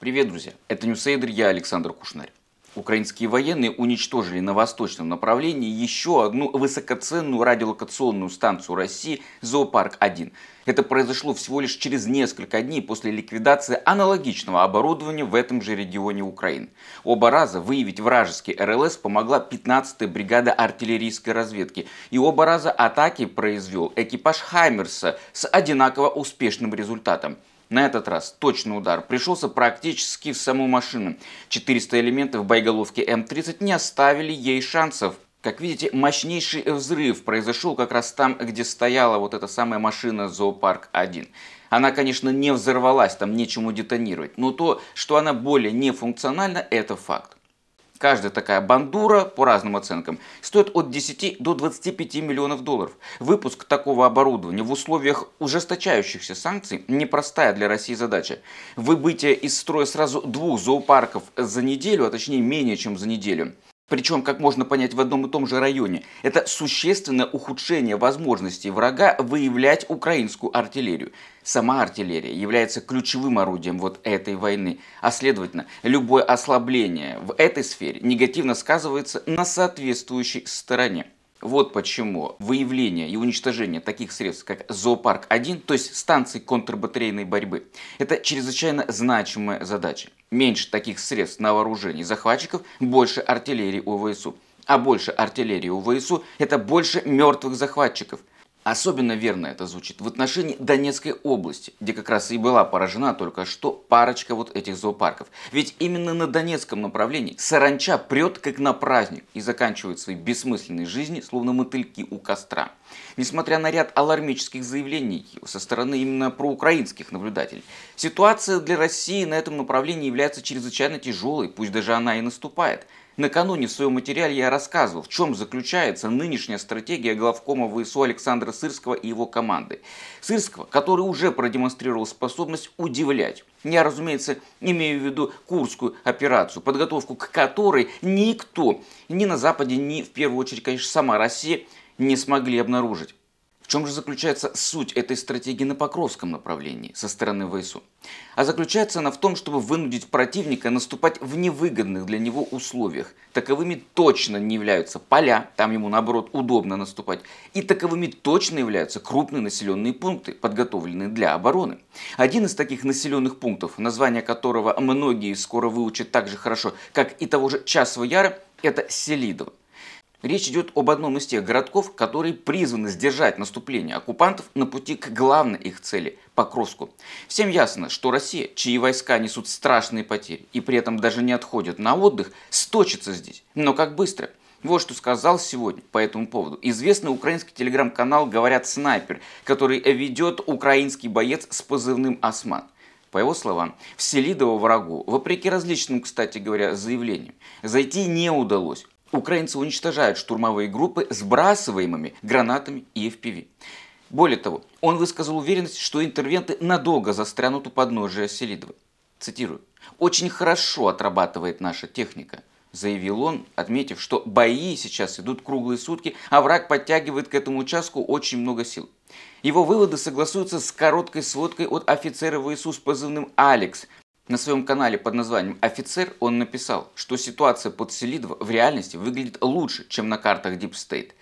Привет, друзья! Это Ньюсейдер, я Александр Кушнарь. Украинские военные уничтожили на восточном направлении еще одну высокоценную радиолокационную станцию России «Зоопарк-1». Это произошло всего лишь через несколько дней после ликвидации аналогичного оборудования в этом же регионе Украины. Оба раза выявить вражеский РЛС помогла 15-я бригада артиллерийской разведки. И оба раза атаки произвел экипаж «Хаймерса» с одинаково успешным результатом – на этот раз точный удар пришелся практически в саму машину. 400 элементов боеголовки М-30 не оставили ей шансов. Как видите, мощнейший взрыв произошел как раз там, где стояла вот эта самая машина «Зоопарк-1». Она, конечно, не взорвалась, там нечему детонировать, но то, что она более нефункциональна, это факт. Каждая такая бандура, по разным оценкам, стоит от 10 до 25 миллионов долларов. Выпуск такого оборудования в условиях ужесточающихся санкций – непростая для России задача. Выбытие из строя сразу двух зоопарков за неделю, а точнее менее чем за неделю – причем, как можно понять, в одном и том же районе, это существенное ухудшение возможностей врага выявлять украинскую артиллерию. Сама артиллерия является ключевым орудием вот этой войны, а следовательно, любое ослабление в этой сфере негативно сказывается на соответствующей стороне. Вот почему выявление и уничтожение таких средств, как Зоопарк-1, то есть станции контрбатарейной борьбы, это чрезвычайно значимая задача. Меньше таких средств на вооружении захватчиков, больше артиллерии у ВСУ. А больше артиллерии у ВСУ – это больше мертвых захватчиков – Особенно верно это звучит в отношении Донецкой области, где как раз и была поражена только что парочка вот этих зоопарков. Ведь именно на Донецком направлении саранча прет как на праздник и заканчивает свои бессмысленные жизни, словно мотыльки у костра. Несмотря на ряд алармических заявлений со стороны именно проукраинских наблюдателей, ситуация для России на этом направлении является чрезвычайно тяжелой, пусть даже она и наступает – Накануне в своем материале я рассказывал, в чем заключается нынешняя стратегия главкома ВСУ Александра Сырского и его команды. Сырского, который уже продемонстрировал способность удивлять. Я, разумеется, имею в виду Курскую операцию, подготовку к которой никто, ни на Западе, ни в первую очередь, конечно, сама Россия, не смогли обнаружить чем же заключается суть этой стратегии на Покровском направлении со стороны ВСУ? А заключается она в том, чтобы вынудить противника наступать в невыгодных для него условиях. Таковыми точно не являются поля, там ему наоборот удобно наступать, и таковыми точно являются крупные населенные пункты, подготовленные для обороны. Один из таких населенных пунктов, название которого многие скоро выучат так же хорошо, как и того же Часова Яра, это Селидово. Речь идет об одном из тех городков, которые призваны сдержать наступление оккупантов на пути к главной их цели – Покровску. Всем ясно, что Россия, чьи войска несут страшные потери и при этом даже не отходят на отдых, сточится здесь. Но как быстро? Вот что сказал сегодня по этому поводу известный украинский телеграм-канал «Говорят снайпер», который ведет украинский боец с позывным «Осман». По его словам, Вселидово врагу, вопреки различным, кстати говоря, заявлениям, зайти не удалось. Украинцы уничтожают штурмовые группы сбрасываемыми гранатами и FPV. Более того, он высказал уверенность, что интервенты надолго застрянут у подножия Селидова. Цитирую. «Очень хорошо отрабатывает наша техника», заявил он, отметив, что бои сейчас идут круглые сутки, а враг подтягивает к этому участку очень много сил. Его выводы согласуются с короткой сводкой от офицера ВСУ с позывным «Алекс», на своем канале под названием «Офицер» он написал, что ситуация под Селидово в реальности выглядит лучше, чем на картах Deep State.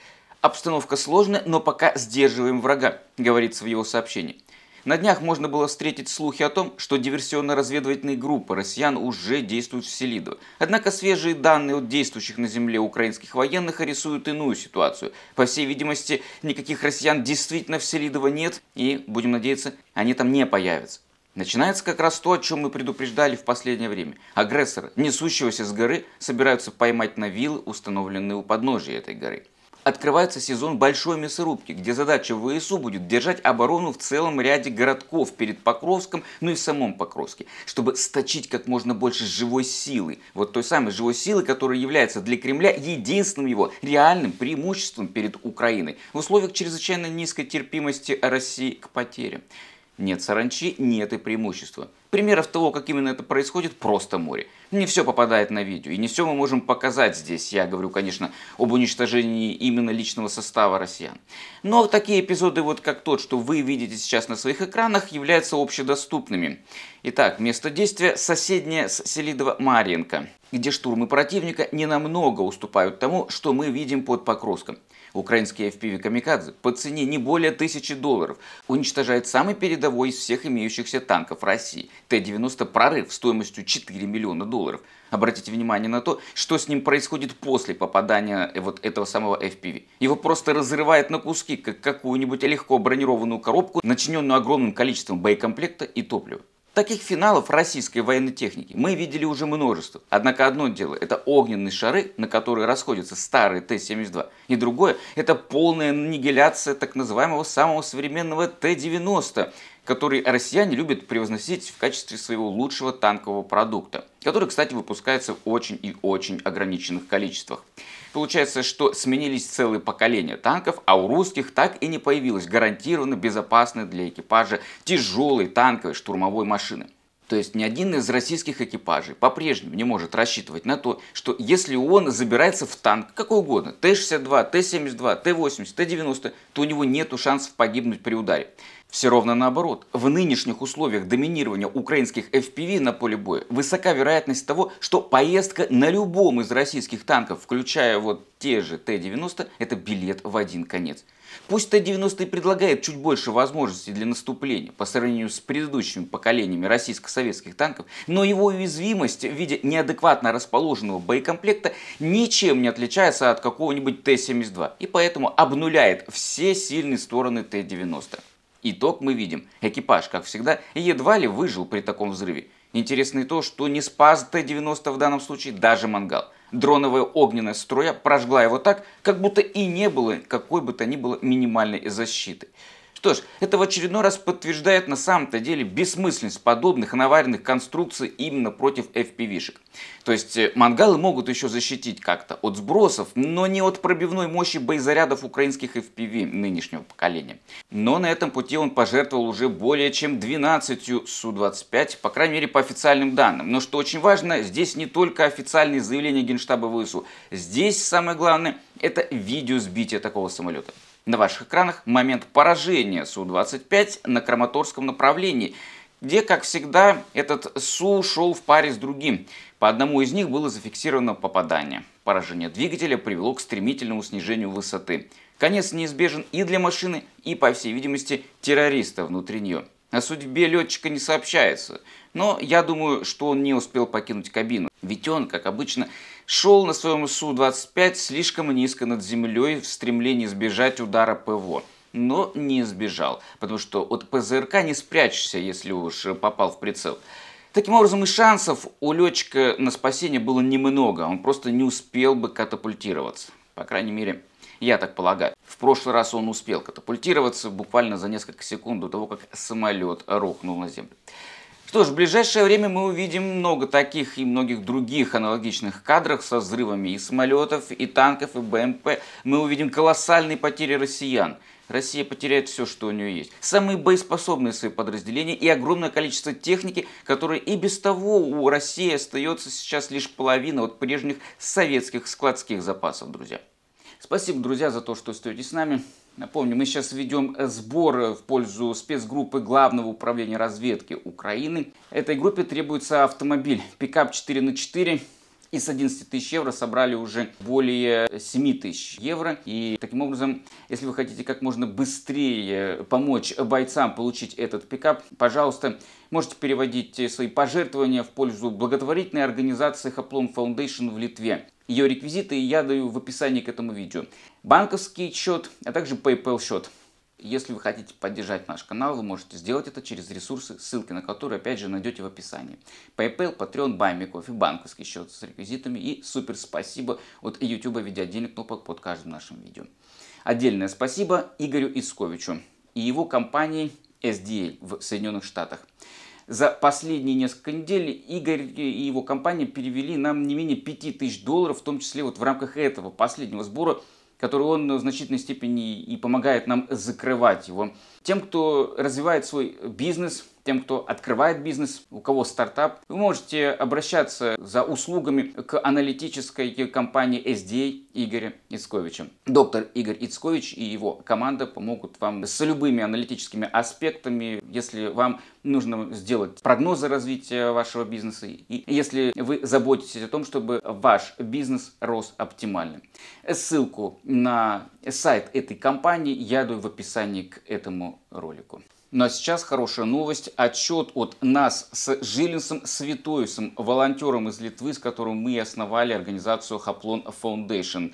«Обстановка сложная, но пока сдерживаем врага», говорится в его сообщении. На днях можно было встретить слухи о том, что диверсионно-разведывательные группы россиян уже действуют в Селидово. Однако свежие данные от действующих на земле украинских военных рисуют иную ситуацию. По всей видимости, никаких россиян действительно в Селидово нет, и, будем надеяться, они там не появятся. Начинается как раз то, о чем мы предупреждали в последнее время. Агрессоры, несущегося с горы, собираются поймать на вилы, установленные у подножия этой горы. Открывается сезон большой мясорубки, где задача ВСУ будет держать оборону в целом ряде городков перед Покровском, ну и в самом Покровске, чтобы сточить как можно больше живой силы. Вот той самой живой силы, которая является для Кремля единственным его реальным преимуществом перед Украиной в условиях чрезвычайно низкой терпимости России к потерям. Нет саранчи, нет и преимущества. Примеров того, как именно это происходит, просто море. Не все попадает на видео, и не все мы можем показать здесь. Я говорю, конечно, об уничтожении именно личного состава россиян. Но ну, а такие эпизоды, вот как тот, что вы видите сейчас на своих экранах, являются общедоступными. Итак, место действия соседняя с Селидово-Марьинка где штурмы противника не намного уступают тому, что мы видим под Покровском. Украинские FPV «Камикадзе» по цене не более тысячи долларов уничтожает самый передовой из всех имеющихся танков России – Т-90 «Прорыв» стоимостью 4 миллиона долларов. Обратите внимание на то, что с ним происходит после попадания э, вот этого самого FPV. Его просто разрывает на куски, как какую-нибудь легко бронированную коробку, начиненную огромным количеством боекомплекта и топлива. Таких финалов российской военной техники мы видели уже множество. Однако одно дело – это огненные шары, на которые расходятся старые Т-72, и другое – это полная аннигиляция так называемого самого современного Т-90, который россияне любят превозносить в качестве своего лучшего танкового продукта, который, кстати, выпускается в очень и очень ограниченных количествах. Получается, что сменились целые поколения танков, а у русских так и не появилось гарантированно безопасной для экипажа тяжелой танковой штурмовой машины. То есть ни один из российских экипажей по-прежнему не может рассчитывать на то, что если он забирается в танк, какой угодно, Т-62, Т-72, Т-80, Т-90, то у него нет шансов погибнуть при ударе. Все ровно наоборот. В нынешних условиях доминирования украинских FPV на поле боя высока вероятность того, что поездка на любом из российских танков, включая вот те же Т-90, это билет в один конец. Пусть Т-90 и предлагает чуть больше возможностей для наступления по сравнению с предыдущими поколениями российско-советских танков, но его уязвимость в виде неадекватно расположенного боекомплекта ничем не отличается от какого-нибудь Т-72 и поэтому обнуляет все сильные стороны Т-90. Итог мы видим. Экипаж, как всегда, едва ли выжил при таком взрыве. Интересно и то, что не спас Т-90 в данном случае даже мангал. Дроновая огненная струя прожгла его так, как будто и не было какой бы то ни было минимальной защиты. Что ж, это в очередной раз подтверждает на самом-то деле бессмысленность подобных наваренных конструкций именно против FPV-шек. То есть э, мангалы могут еще защитить как-то от сбросов, но не от пробивной мощи боезарядов украинских FPV нынешнего поколения. Но на этом пути он пожертвовал уже более чем 12 Су-25, по крайней мере по официальным данным. Но что очень важно, здесь не только официальные заявления Генштаба ВСУ. Здесь самое главное это видео сбития такого самолета. На ваших экранах момент поражения Су-25 на Краматорском направлении, где, как всегда, этот Су шел в паре с другим. По одному из них было зафиксировано попадание. Поражение двигателя привело к стремительному снижению высоты. Конец неизбежен и для машины, и, по всей видимости, террориста внутри нее. О судьбе летчика не сообщается, но я думаю, что он не успел покинуть кабину, ведь он, как обычно, шел на своем Су-25 слишком низко над землей в стремлении избежать удара ПВО но не сбежал, потому что от ПЗРК не спрячешься, если уж попал в прицел. Таким образом, и шансов у летчика на спасение было немного, он просто не успел бы катапультироваться. По крайней мере, я так полагаю. В прошлый раз он успел катапультироваться буквально за несколько секунд до того, как самолет рухнул на землю. Что ж, в ближайшее время мы увидим много таких и многих других аналогичных кадров со взрывами и самолетов, и танков, и БМП. Мы увидим колоссальные потери россиян. Россия потеряет все, что у нее есть. Самые боеспособные свои подразделения и огромное количество техники, которое и без того у России остается сейчас лишь половина от прежних советских складских запасов, друзья. Спасибо, друзья, за то, что остаетесь с нами. Напомню, мы сейчас ведем э, сбор э, в пользу спецгруппы Главного управления разведки Украины. Этой группе требуется автомобиль пикап 4 на 4 и с 11 тысяч евро собрали уже более 7 тысяч евро. И таким образом, если вы хотите как можно быстрее помочь бойцам получить этот пикап, пожалуйста, можете переводить э, свои пожертвования в пользу благотворительной организации Хаплом Foundation в Литве. Ее реквизиты я даю в описании к этому видео банковский счет, а также PayPal счет. Если вы хотите поддержать наш канал, вы можете сделать это через ресурсы, ссылки на которые опять же найдете в описании. PayPal, Patreon, Buy Me Coffee, банковский счет с реквизитами и супер спасибо от YouTube денег кнопок под каждым нашим видео. Отдельное спасибо Игорю Исковичу и его компании SDA в Соединенных Штатах. За последние несколько недель Игорь и его компания перевели нам не менее 5000 долларов, в том числе вот в рамках этого последнего сбора – который он в значительной степени и помогает нам закрывать его тем, кто развивает свой бизнес, тем, кто открывает бизнес, у кого стартап, вы можете обращаться за услугами к аналитической компании SDA Игоря Ицковича. Доктор Игорь Ицкович и его команда помогут вам с любыми аналитическими аспектами, если вам нужно сделать прогнозы развития вашего бизнеса и если вы заботитесь о том, чтобы ваш бизнес рос оптимально. Ссылку на сайт этой компании я даю в описании к этому этому ролику. Ну а сейчас хорошая новость. Отчет от нас с Жилинсом Светоисом, волонтером из Литвы, с которым мы основали организацию Хаплон Foundation.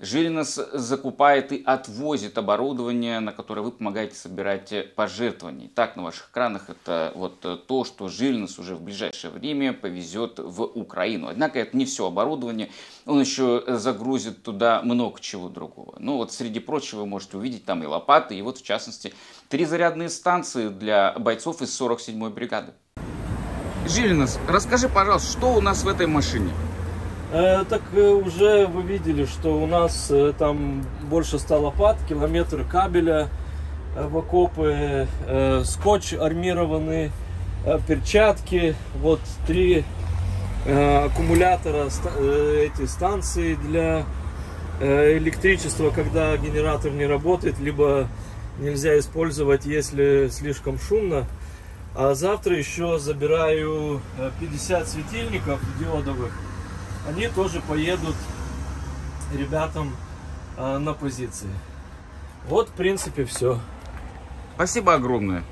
Жиринос закупает и отвозит оборудование, на которое вы помогаете собирать э, пожертвования. Так, на ваших экранах это вот э, то, что Жиринос уже в ближайшее время повезет в Украину. Однако это не все оборудование, он еще загрузит туда много чего другого. Ну вот среди прочего вы можете увидеть там и лопаты, и вот в частности три зарядные станции для бойцов из 47-й бригады. Жиринос, расскажи, пожалуйста, что у нас в этой машине? Э, так э, уже вы видели, что у нас э, там больше 100 лопат, километр кабеля в окопы, скотч армированный, перчатки, вот три аккумулятора эти станции для электричества, когда генератор не работает, либо нельзя использовать, если слишком шумно. А завтра еще забираю 50 светильников диодовых они тоже поедут ребятам э, на позиции. Вот, в принципе, все. Спасибо огромное.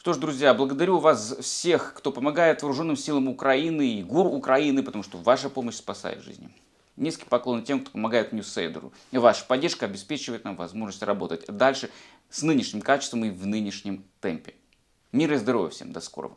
Что ж, друзья, благодарю вас всех, кто помогает вооруженным силам Украины и ГУР Украины, потому что ваша помощь спасает жизни. Низкий поклон тем, кто помогает Ньюсейдеру. Ваша поддержка обеспечивает нам возможность работать дальше с нынешним качеством и в нынешнем темпе. Мира и здоровья всем. До скорого.